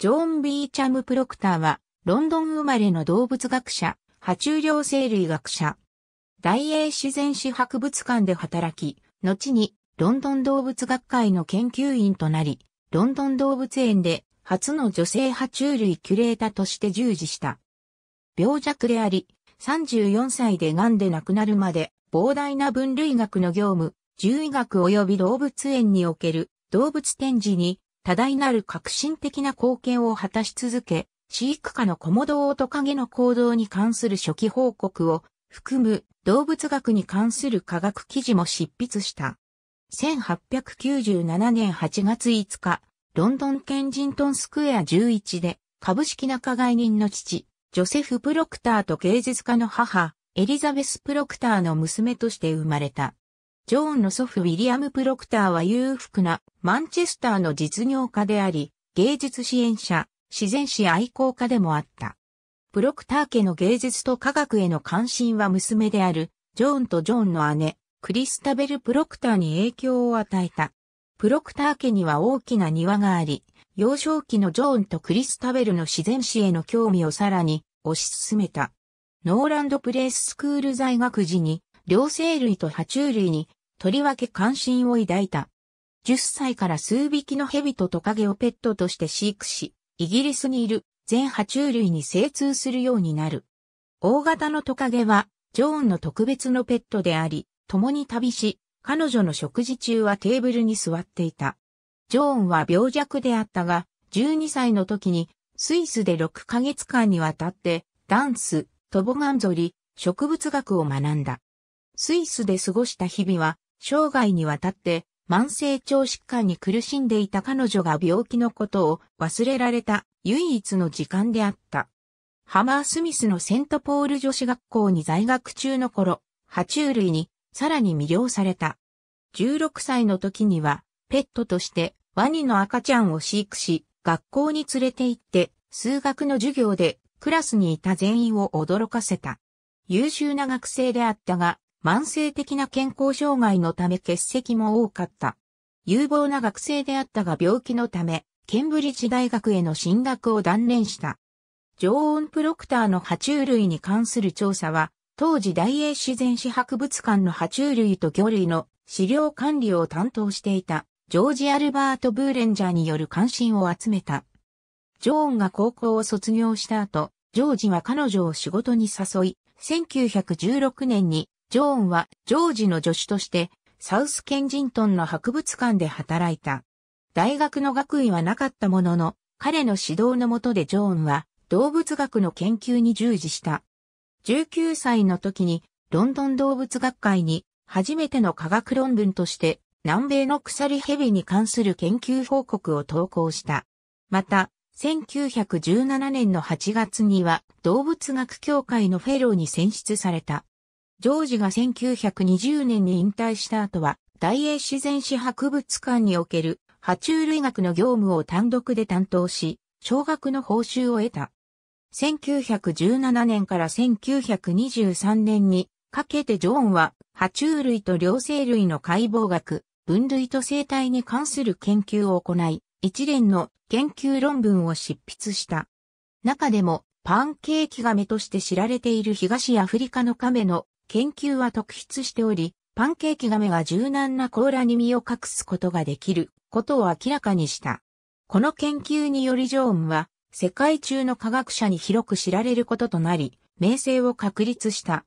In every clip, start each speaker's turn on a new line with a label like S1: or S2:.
S1: ジョーン・ビーチャム・プロクターは、ロンドン生まれの動物学者、爬虫量生類学者。大英自然史博物館で働き、後にロンドン動物学会の研究員となり、ロンドン動物園で初の女性爬虫類キュレーターとして従事した。病弱であり、34歳で癌で亡くなるまで、膨大な分類学の業務、獣医学及び動物園における動物展示に多大なる革新的な貢献を果たし続け、飼育下のコモドオオトカゲの行動に関する初期報告を含む動物学に関する科学記事も執筆した。1897年8月5日、ロンドンケンジントンスクエア11で株式仲買人の父、ジョセフ・プロクターと芸術家の母、エリザベス・プロクターの娘として生まれた。ジョーンの祖父ウィリアム・プロクターは裕福なマンチェスターの実業家であり、芸術支援者、自然史愛好家でもあった。プロクター家の芸術と科学への関心は娘である、ジョーンとジョーンの姉、クリスタベル・プロクターに影響を与えた。プロクター家には大きな庭があり、幼少期のジョーンとクリスタベルの自然史への興味をさらに推し進めた。ノーランドプレイススクール在学時に、両生類と爬虫類にとりわけ関心を抱いた。10歳から数匹の蛇とトカゲをペットとして飼育し、イギリスにいる全爬虫類に精通するようになる。大型のトカゲは、ジョーンの特別のペットであり、共に旅し、彼女の食事中はテーブルに座っていた。ジョーンは病弱であったが、12歳の時に、スイスで6ヶ月間にわたって、ダンス、トボガンゾリ、植物学を学んだ。スイスで過ごした日々は、生涯にわたって慢性腸疾患に苦しんでいた彼女が病気のことを忘れられた唯一の時間であった。ハマースミスのセントポール女子学校に在学中の頃、爬虫類にさらに魅了された。16歳の時にはペットとしてワニの赤ちゃんを飼育し、学校に連れて行って数学の授業でクラスにいた全員を驚かせた。優秀な学生であったが、慢性的な健康障害のため欠席も多かった。有望な学生であったが病気のため、ケンブリッジ大学への進学を断念した。常温プロクターの爬虫類に関する調査は、当時大英自然史博物館の爬虫類と魚類の資料管理を担当していた、ジョージ・アルバート・ブーレンジャーによる関心を集めた。ジョーンが高校を卒業した後、ジョージは彼女を仕事に誘い、1916年にジョーンはジョージの助手としてサウスケンジントンの博物館で働いた。大学の学位はなかったものの、彼の指導の下でジョーンは動物学の研究に従事した。19歳の時にロンドン動物学会に初めての科学論文として南米の鎖蛇に関する研究報告を投稿した。また、1917年の8月には動物学協会のフェローに選出された。ジョージが1920年に引退した後は、大英自然史博物館における、爬虫類学の業務を単独で担当し、小学の報酬を得た。1917年から1923年にかけてジョーンは、爬虫類と両生類の解剖学、分類と生態に関する研究を行い、一連の研究論文を執筆した。中でも、パンケーキ亀として知られている東アフリカのカメの研究は特筆しており、パンケーキガメが柔軟な甲羅に身を隠すことができることを明らかにした。この研究によりジョーンは世界中の科学者に広く知られることとなり、名声を確立した。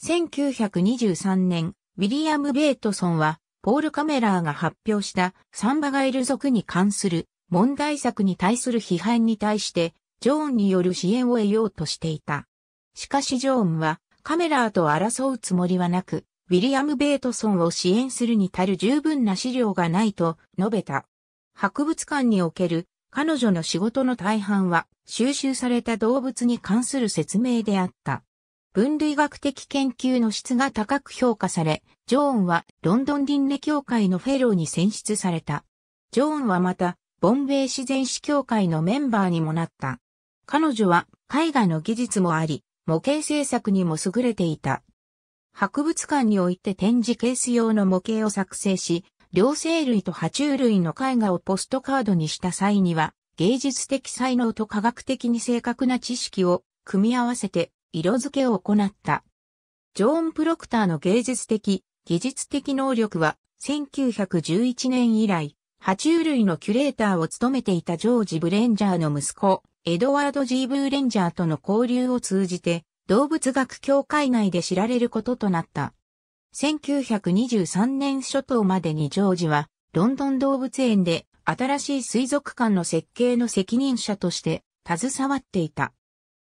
S1: 1923年、ウィリアム・ベートソンは、ポール・カメラーが発表したサンバガエル族に関する問題作に対する批判に対して、ジョーンによる支援を得ようとしていた。しかしジョーンは、カメラーと争うつもりはなく、ウィリアム・ベートソンを支援するに足る十分な資料がないと述べた。博物館における彼女の仕事の大半は収集された動物に関する説明であった。分類学的研究の質が高く評価され、ジョーンはロンドン輪廻協会のフェローに選出された。ジョーンはまた、ボンベイ自然史協会のメンバーにもなった。彼女は絵画の技術もあり、模型制作にも優れていた。博物館において展示ケース用の模型を作成し、両生類と爬虫類の絵画をポストカードにした際には、芸術的才能と科学的に正確な知識を組み合わせて色付けを行った。ジョーン・プロクターの芸術的、技術的能力は1911年以来、爬虫類のキュレーターを務めていたジョージ・ブレンジャーの息子、エドワード・ジー・ブーレンジャーとの交流を通じて、動物学協会内で知られることとなった。1923年初頭までにジョージは、ロンドン動物園で新しい水族館の設計の責任者として携わっていた。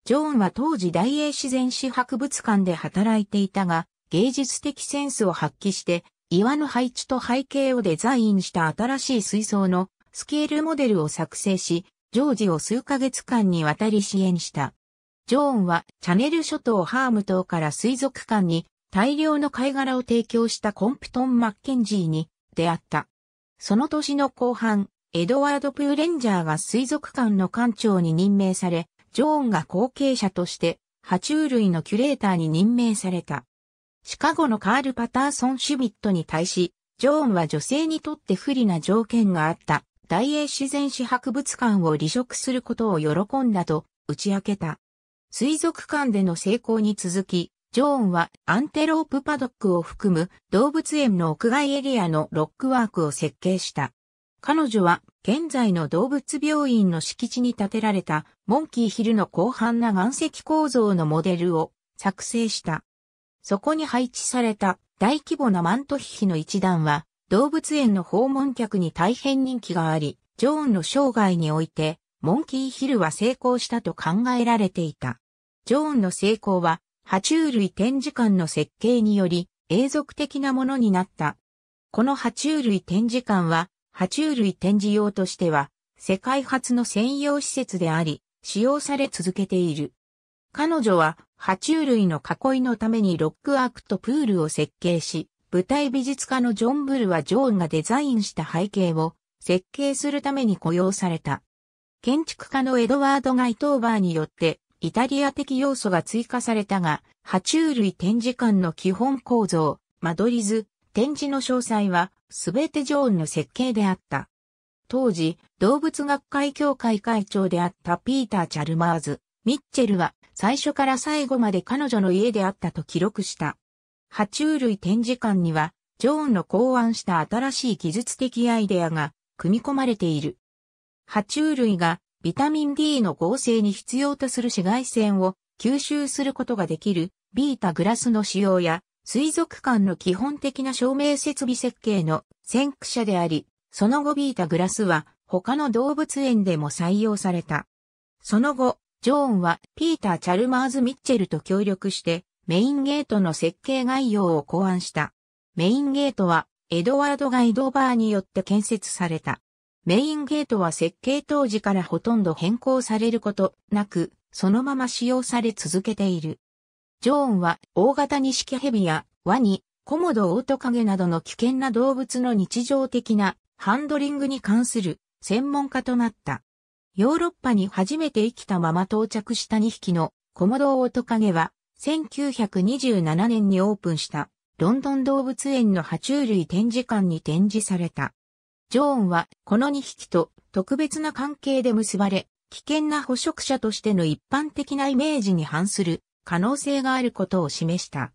S1: ジョーンは当時大英自然史博物館で働いていたが、芸術的センスを発揮して、岩の配置と背景をデザインした新しい水槽のスケールモデルを作成し、ジョージを数ヶ月間にわたり支援した。ジョーンはチャネル諸島ハーム島から水族館に大量の貝殻を提供したコンプトン・マッケンジーに出会った。その年の後半、エドワード・プーレンジャーが水族館の館長に任命され、ジョーンが後継者として爬虫類のキュレーターに任命された。シカゴのカール・パターソン・シュビットに対し、ジョーンは女性にとって不利な条件があった。大英自然史博物館を離職することを喜んだと打ち明けた。水族館での成功に続き、ジョーンはアンテロープパドックを含む動物園の屋外エリアのロックワークを設計した。彼女は現在の動物病院の敷地に建てられたモンキーヒルの広範な岩石構造のモデルを作成した。そこに配置された大規模なマントヒヒの一団は動物園の訪問客に大変人気があり、ジョーンの生涯において、モンキーヒルは成功したと考えられていた。ジョーンの成功は、爬虫類展示館の設計により、永続的なものになった。この爬虫類展示館は、爬虫類展示用としては、世界初の専用施設であり、使用され続けている。彼女は、爬虫類の囲いのためにロックアークとプールを設計し、舞台美術家のジョン・ブルはジョーンがデザインした背景を設計するために雇用された。建築家のエドワード・ガイトーバーによってイタリア的要素が追加されたが、爬虫類展示館の基本構造、間取り図、展示の詳細はすべてジョーンの設計であった。当時、動物学会協会会長であったピーター・チャルマーズ、ミッチェルは最初から最後まで彼女の家であったと記録した。爬虫類展示館には、ジョーンの考案した新しい技術的アイデアが組み込まれている。爬虫類がビタミン D の合成に必要とする紫外線を吸収することができるビータグラスの使用や水族館の基本的な照明設備設計の先駆者であり、その後ビータグラスは他の動物園でも採用された。その後、ジョーンはピーター・チャルマーズ・ミッチェルと協力してメインゲートの設計概要を考案した。メインゲートはエドワード・ガイドバーによって建設された。メインゲートは設計当時からほとんど変更されることなく、そのまま使用され続けている。ジョーンは大型ニシキヘビやワニ、コモドオオトカゲなどの危険な動物の日常的なハンドリングに関する専門家となった。ヨーロッパに初めて生きたまま到着した2匹のコモドオオトカゲは1927年にオープンしたロンドン動物園の爬虫類展示館に展示された。ジョーンはこの2匹と特別な関係で結ばれ、危険な捕食者としての一般的なイメージに反する可能性があることを示した。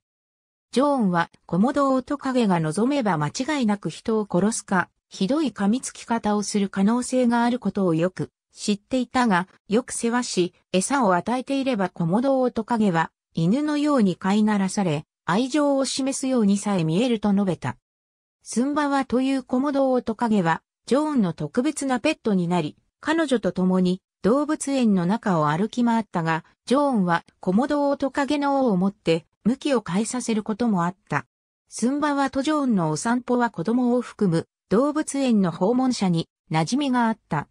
S1: ジョーンはコモドオオトカゲが望めば間違いなく人を殺すか、ひどい噛みつき方をする可能性があることをよく知っていたが、よく世話し、餌を与えていればコモドオオトカゲは犬のように飼いならされ、愛情を示すようにさえ見えると述べた。スンバはというコモドオオトカゲは、ジョーンの特別なペットになり、彼女と共に動物園の中を歩き回ったが、ジョーンはコモドオオトカゲの王を持って、向きを変えさせることもあった。スンバはとジョーンのお散歩は子供を含む動物園の訪問者に馴染みがあった。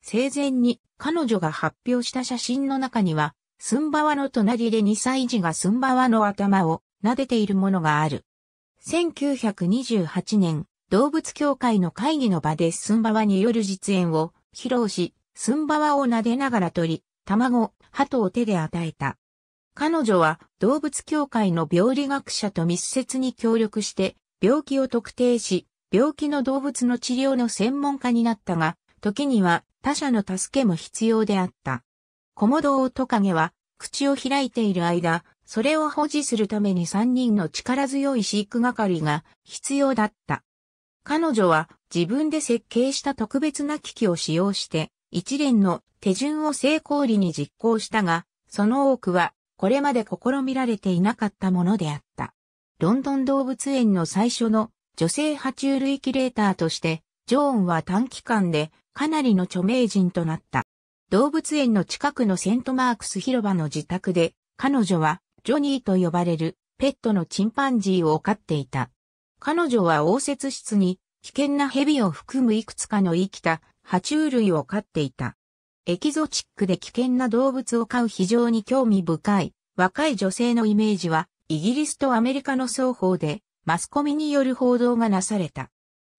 S1: 生前に彼女が発表した写真の中には、スンバワの隣で2歳児がスンバワの頭を撫でているものがある。1928年、動物協会の会議の場でスンバワによる実演を披露し、スンバワを撫でながら取り、卵、鳩を手で与えた。彼女は動物協会の病理学者と密接に協力して病気を特定し、病気の動物の治療の専門家になったが、時には他者の助けも必要であった。コモドオトカゲは、口を開いている間、それを保持するために3人の力強い飼育係が必要だった。彼女は自分で設計した特別な機器を使用して、一連の手順を成功裏に実行したが、その多くはこれまで試みられていなかったものであった。ロンドン動物園の最初の女性爬虫類キレーターとして、ジョーンは短期間でかなりの著名人となった。動物園の近くのセントマークス広場の自宅で、彼女はジョニーと呼ばれるペットのチンパンジーを飼っていた。彼女は応接室に危険な蛇を含むいくつかの生きた爬虫類を飼っていた。エキゾチックで危険な動物を飼う非常に興味深い若い女性のイメージはイギリスとアメリカの双方でマスコミによる報道がなされた。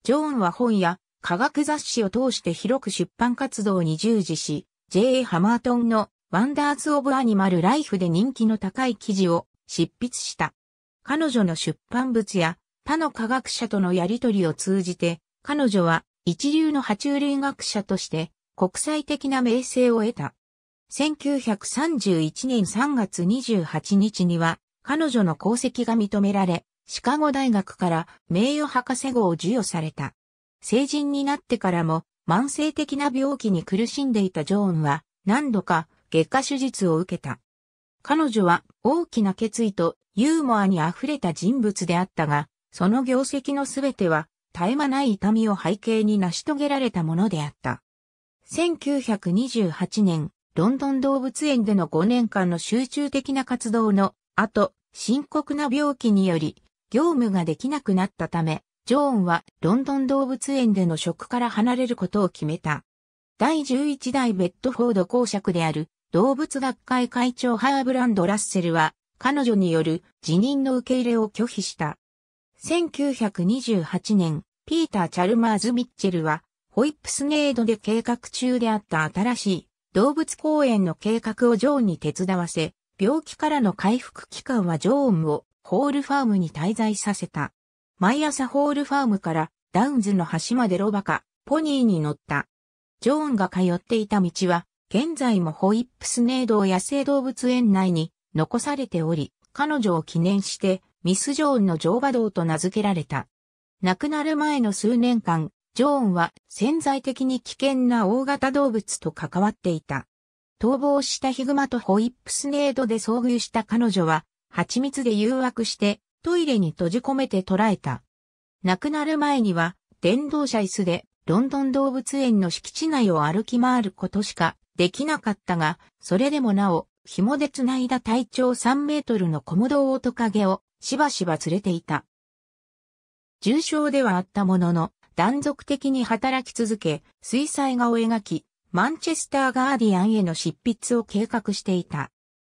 S1: ジョーンは本や科学雑誌を通して広く出版活動に従事し、J. ハマートンのワンダーズ・オブ・アニマル・ライフで人気の高い記事を執筆した。彼女の出版物や他の科学者とのやりとりを通じて、彼女は一流の爬虫類学者として国際的な名声を得た。1931年3月28日には彼女の功績が認められ、シカゴ大学から名誉博士号を授与された。成人になってからも慢性的な病気に苦しんでいたジョーンは何度か外科手術を受けた。彼女は大きな決意とユーモアに溢れた人物であったが、その業績のすべては絶え間ない痛みを背景に成し遂げられたものであった。1928年、ロンドン動物園での5年間の集中的な活動の後、深刻な病気により、業務ができなくなったため、ジョーンはロンドン動物園での職から離れることを決めた。第11代ベッドフォード公爵である動物学会会長ハーブランド・ラッセルは彼女による辞任の受け入れを拒否した。1928年、ピーター・チャルマーズ・ミッチェルはホイップスネードで計画中であった新しい動物公園の計画をジョーンに手伝わせ、病気からの回復期間はジョーンをホールファームに滞在させた。毎朝ホールファームからダウンズの橋までロバか、ポニーに乗った。ジョーンが通っていた道は、現在もホイップスネードを野生動物園内に残されており、彼女を記念して、ミス・ジョーンの乗馬道と名付けられた。亡くなる前の数年間、ジョーンは潜在的に危険な大型動物と関わっていた。逃亡したヒグマとホイップスネードで遭遇した彼女は、蜂蜜で誘惑してトイレに閉じ込めて捕らえた。亡くなる前には、電動車椅子で、ロンドン動物園の敷地内を歩き回ることしかできなかったが、それでもなお、紐で繋いだ体長3メートルのコモドオオトカゲをしばしば連れていた。重症ではあったものの、断続的に働き続け、水彩画を描き、マンチェスターガーディアンへの執筆を計画していた。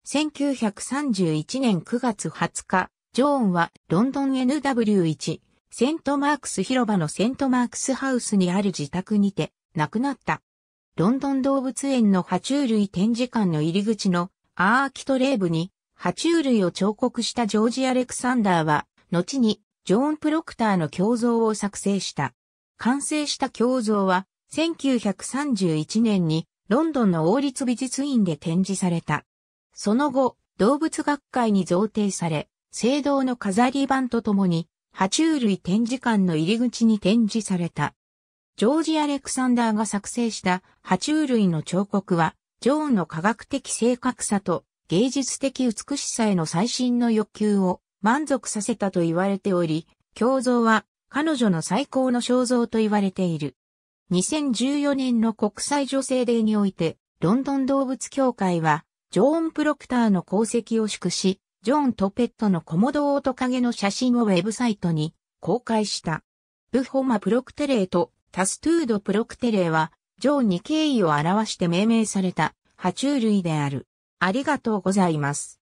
S1: 1931年9月20日、ジョーンはロンドン NW1、セントマークス広場のセントマークスハウスにある自宅にて亡くなった。ロンドン動物園の爬虫類展示館の入り口のアーキトレーブに爬虫類を彫刻したジョージ・アレクサンダーは、後にジョーン・プロクターの胸像を作成した。完成した胸像は、1931年にロンドンの王立美術院で展示された。その後、動物学会に贈呈され、聖堂の飾り版とともに、爬虫類展示館の入り口に展示された。ジョージ・アレクサンダーが作成した爬虫類の彫刻は、ジョーンの科学的正確さと芸術的美しさへの最新の欲求を満足させたと言われており、胸像は彼女の最高の肖像と言われている。2014年の国際女性デーにおいて、ロンドン動物協会は、ジョーン・プロクターの功績を祝し、ジョン・トペットのコモドオオトカゲの写真をウェブサイトに公開した。ブホマ・プロクテレーとタストゥード・プロクテレーは、ジョンに敬意を表して命名された爬虫類である。ありがとうございます。